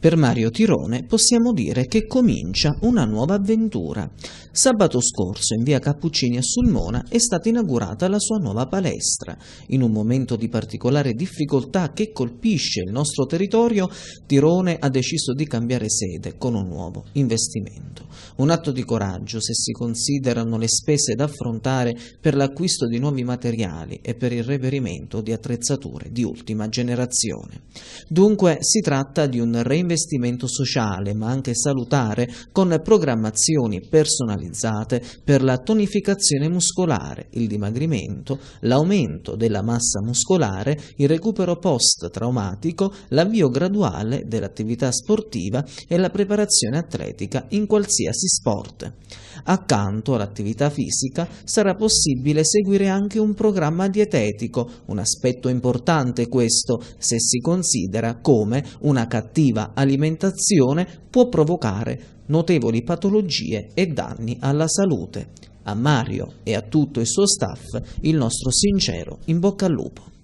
Per Mario Tirone possiamo dire che comincia una nuova avventura. Sabato scorso in via Cappuccini a Sulmona è stata inaugurata la sua nuova palestra. In un momento di particolare difficoltà che colpisce il nostro territorio, Tirone ha deciso di cambiare sede con un nuovo investimento. Un atto di coraggio se si considerano le spese da affrontare per l'acquisto di nuovi materiali e per il reperimento di attrezzature di ultima generazione. Dunque si tratta di un reinvestimento investimento sociale ma anche salutare con programmazioni personalizzate per la tonificazione muscolare, il dimagrimento, l'aumento della massa muscolare, il recupero post-traumatico, l'avvio graduale dell'attività sportiva e la preparazione atletica in qualsiasi sport. Accanto all'attività fisica sarà possibile seguire anche un programma dietetico, un aspetto importante questo se si considera come una cattiva alimentazione può provocare notevoli patologie e danni alla salute. A Mario e a tutto il suo staff il nostro sincero in bocca al lupo.